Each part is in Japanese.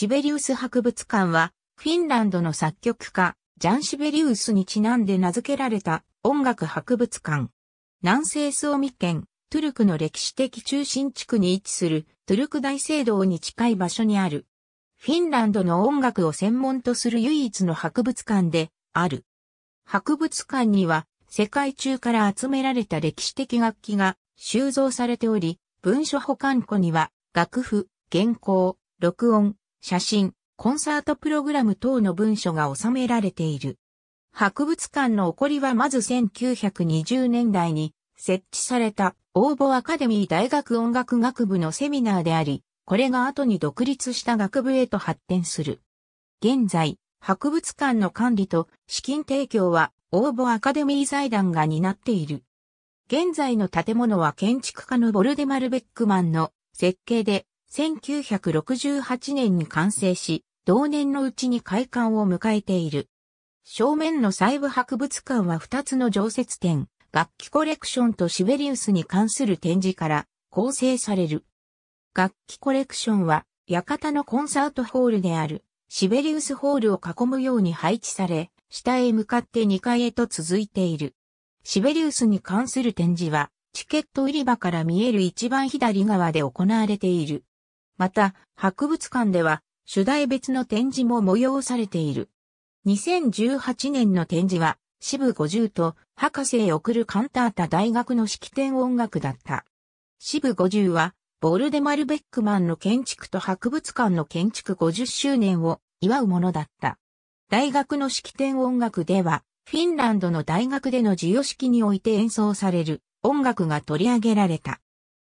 シベリウス博物館は、フィンランドの作曲家、ジャン・シベリウスにちなんで名付けられた音楽博物館。南西スオミ県、トゥルクの歴史的中心地区に位置するトゥルク大聖堂に近い場所にある。フィンランドの音楽を専門とする唯一の博物館である。博物館には世界中から集められた歴史的楽器が収蔵されており、文書保管庫には楽譜、原稿、録音、写真、コンサートプログラム等の文書が収められている。博物館の起こりはまず1920年代に設置された応募アカデミー大学音楽学部のセミナーであり、これが後に独立した学部へと発展する。現在、博物館の管理と資金提供は応募アカデミー財団が担っている。現在の建物は建築家のボルデマル・ベックマンの設計で1968年に完成し、同年のうちに開館を迎えている。正面の細部博物館は2つの常設展、楽器コレクションとシベリウスに関する展示から構成される。楽器コレクションは、館のコンサートホールである、シベリウスホールを囲むように配置され、下へ向かって2階へと続いている。シベリウスに関する展示は、チケット売り場から見える一番左側で行われている。また、博物館では、主題別の展示も催されている。2018年の展示は、支部50と、博士へ送るカンタータ大学の式典音楽だった。支部50は、ボルデマル・ベックマンの建築と博物館の建築50周年を祝うものだった。大学の式典音楽では、フィンランドの大学での授与式において演奏される音楽が取り上げられた。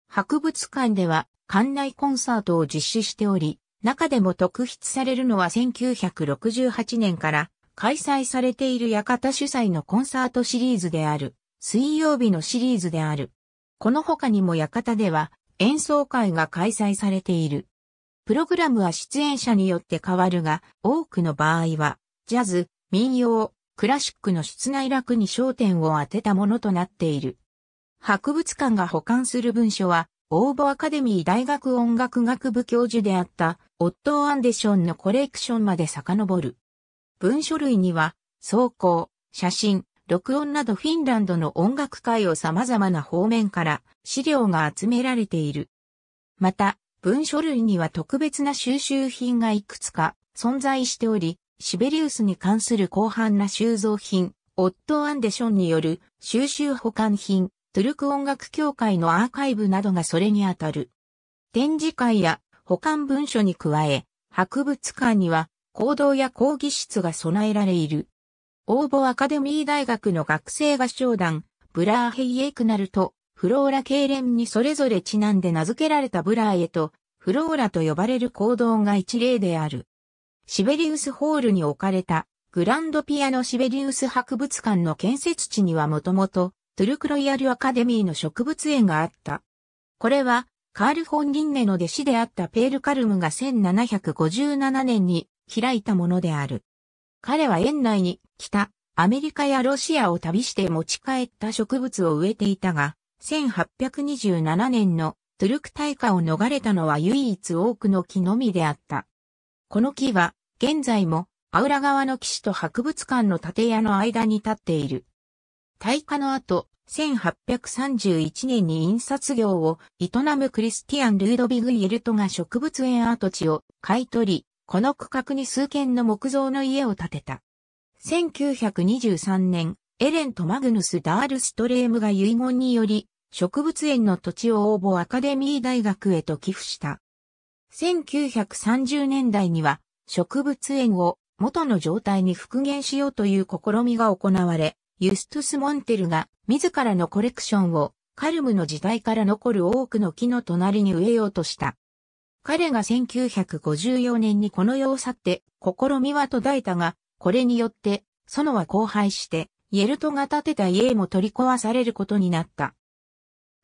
博物館では館内コンサートを実施しており、中でも特筆されるのは1968年から開催されている館主催のコンサートシリーズである、水曜日のシリーズである。この他にも館では演奏会が開催されている。プログラムは出演者によって変わるが、多くの場合は、ジャズ、民謡、クラシックの室内楽に焦点を当てたものとなっている。博物館が保管する文書は、応募アカデミー大学音楽学部教授であった、オットー・アンデションのコレクションまで遡る。文書類には、走行、写真、録音などフィンランドの音楽界を様々な方面から資料が集められている。また、文書類には特別な収集品がいくつか存在しており、シベリウスに関する広範な収蔵品、オットー・アンデションによる収集保管品、トゥルク音楽協会のアーカイブなどがそれにあたる。展示会や保管文書に加え、博物館には行動や講義室が備えられいる。応募アカデミー大学の学生合唱団、ブラーヘイエクナルと、フローラ系連にそれぞれちなんで名付けられたブラーへと、フローラと呼ばれる行動が一例である。シベリウスホールに置かれたグランドピアノシベリウス博物館の建設地にはもともとトゥルクロイヤルアカデミーの植物園があった。これは、カール・フォン・リンネの弟子であったペール・カルムが1757年に開いたものである。彼は園内に北、アメリカやロシアを旅して持ち帰った植物を植えていたが、1827年のトゥルク大火を逃れたのは唯一多くの木のみであった。この木は、現在も、アウラ川の騎士と博物館の建屋の間に立っている。退化の後、1831年に印刷業を営むクリスティアン・ルードビグ・イエルトが植物園跡地を買い取り、この区画に数軒の木造の家を建てた。1923年、エレンとマグヌス・ダールストレームが遺言により、植物園の土地を応募アカデミー大学へと寄付した。1930年代には、植物園を元の状態に復元しようという試みが行われ、ユストゥス・モンテルが自らのコレクションをカルムの時代から残る多くの木の隣に植えようとした。彼が1954年にこの世を去って、試みは途絶えたが、これによって、園は荒廃して、イェルトが建てた家も取り壊されることになった。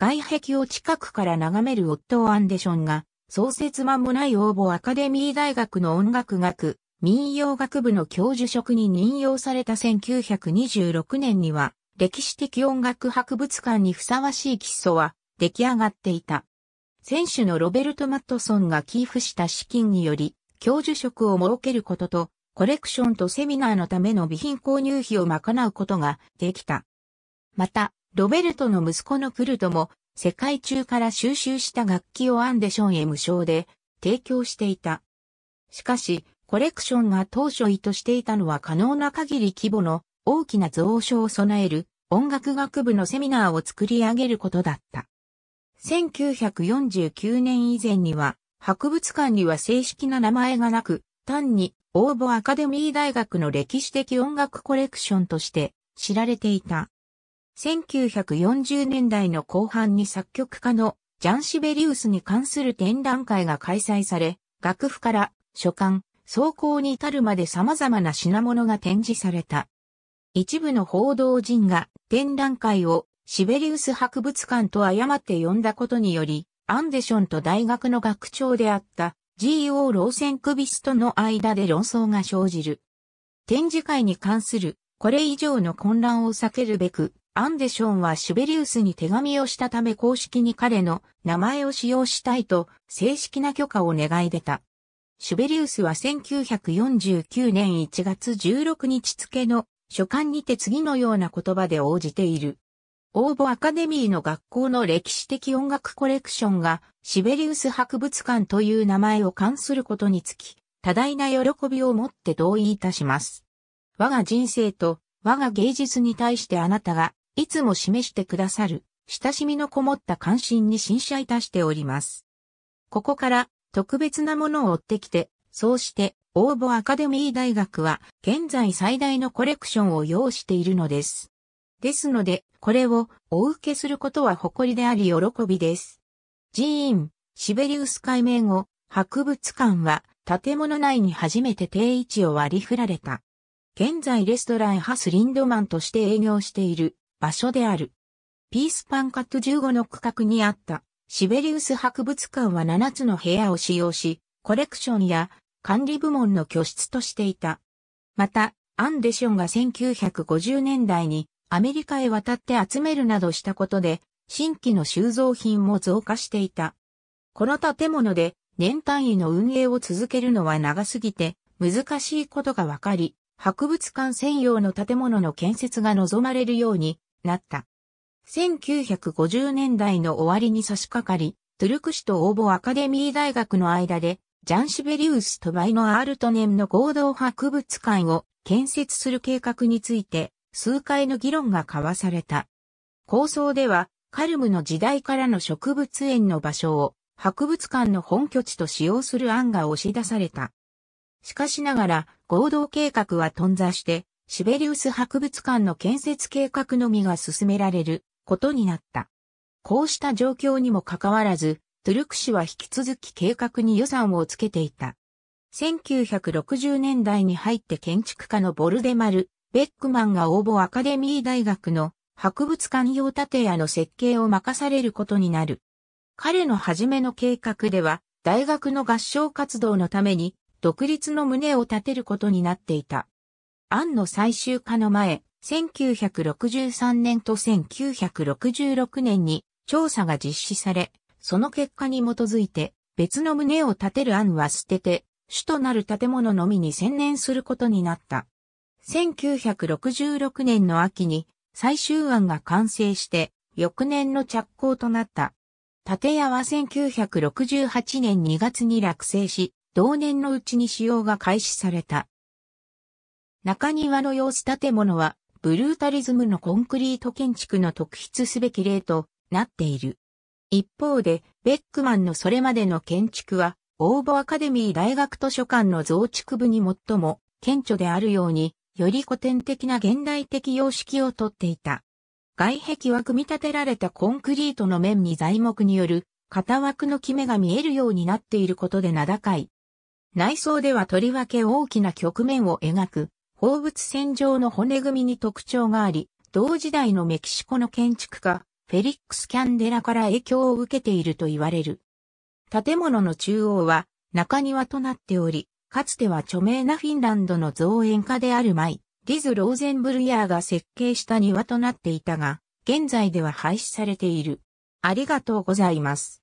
外壁を近くから眺めるオットー・アンデションが、創設間もない応募アカデミー大学の音楽学民謡学部の教授職に任用された1926年には、歴史的音楽博物館にふさわしい基礎は出来上がっていた。選手のロベルト・マットソンが寄付した資金により、教授職を設けることと、コレクションとセミナーのための備品購入費を賄うことができた。また、ロベルトの息子のクルトも、世界中から収集した楽器をアンデションへ無償で提供していた。しかし、コレクションが当初意図していたのは可能な限り規模の大きな蔵書を備える音楽学部のセミナーを作り上げることだった。1949年以前には、博物館には正式な名前がなく、単に応募アカデミー大学の歴史的音楽コレクションとして知られていた。1940年代の後半に作曲家のジャン・シベリウスに関する展覧会が開催され、楽譜から書簡、走行に至るまで様々な品物が展示された。一部の報道陣が展覧会をシベリウス博物館と誤って呼んだことにより、アンデションと大学の学長であった G.O. ローセンクビスとの間で論争が生じる。展示会に関するこれ以上の混乱を避けるべく、アンデションはシベリウスに手紙をしたため公式に彼の名前を使用したいと正式な許可を願い出た。シュベリウスは1949年1月16日付の書簡にて次のような言葉で応じている。応募アカデミーの学校の歴史的音楽コレクションがシベリウス博物館という名前を冠することにつき、多大な喜びをもって同意いたします。我が人生と我が芸術に対してあなたがいつも示してくださる親しみのこもった関心に心謝いたしております。ここから特別なものを追ってきて、そうして、応募アカデミー大学は、現在最大のコレクションを要しているのです。ですので、これをお受けすることは誇りであり喜びです。寺院、シベリウス解明後、博物館は建物内に初めて定位置を割り振られた。現在レストランハスリンドマンとして営業している場所である。ピースパンカット15の区画にあったシベリウス博物館は7つの部屋を使用し、コレクションや管理部門の拠出としていた。また、アンデションが1950年代にアメリカへ渡って集めるなどしたことで、新規の収蔵品も増加していた。この建物で年単位の運営を続けるのは長すぎて難しいことがわかり、博物館専用の建物の建設が望まれるようになった。1950年代の終わりに差し掛かり、トゥルク市と応募アカデミー大学の間で、ジャンシベリウスとバイノ・アールトネンの合同博物館を建設する計画について、数回の議論が交わされた。構想では、カルムの時代からの植物園の場所を博物館の本拠地と使用する案が押し出された。しかしながら合同計画は頓挫して、シベリウス博物館の建設計画のみが進められることになった。こうした状況にもかかわらず、トゥルク氏は引き続き計画に予算をつけていた。1960年代に入って建築家のボルデマル・ベックマンが応募アカデミー大学の博物館用建屋の設計を任されることになる。彼の初めの計画では、大学の合唱活動のために、独立の胸を立てることになっていた。案の最終化の前、1963年と1966年に調査が実施され、その結果に基づいて別の棟を建てる案は捨てて、主となる建物のみに専念することになった。1966年の秋に最終案が完成して、翌年の着工となった。建屋は1968年2月に落成し、同年のうちに使用が開始された。中庭の様子建物はブルータリズムのコンクリート建築の特筆すべき例となっている。一方で、ベックマンのそれまでの建築は、応募アカデミー大学図書館の増築部に最も顕著であるように、より古典的な現代的様式をとっていた。外壁は組み立てられたコンクリートの面に材木による型枠のキメが見えるようになっていることで名高い。内装ではとりわけ大きな局面を描く放物線上の骨組みに特徴があり、同時代のメキシコの建築家、フェリックス・キャンデラから影響を受けていると言われる。建物の中央は中庭となっており、かつては著名なフィンランドの造園家であるマイ、ィズ・ローゼンブルヤーが設計した庭となっていたが、現在では廃止されている。ありがとうございます。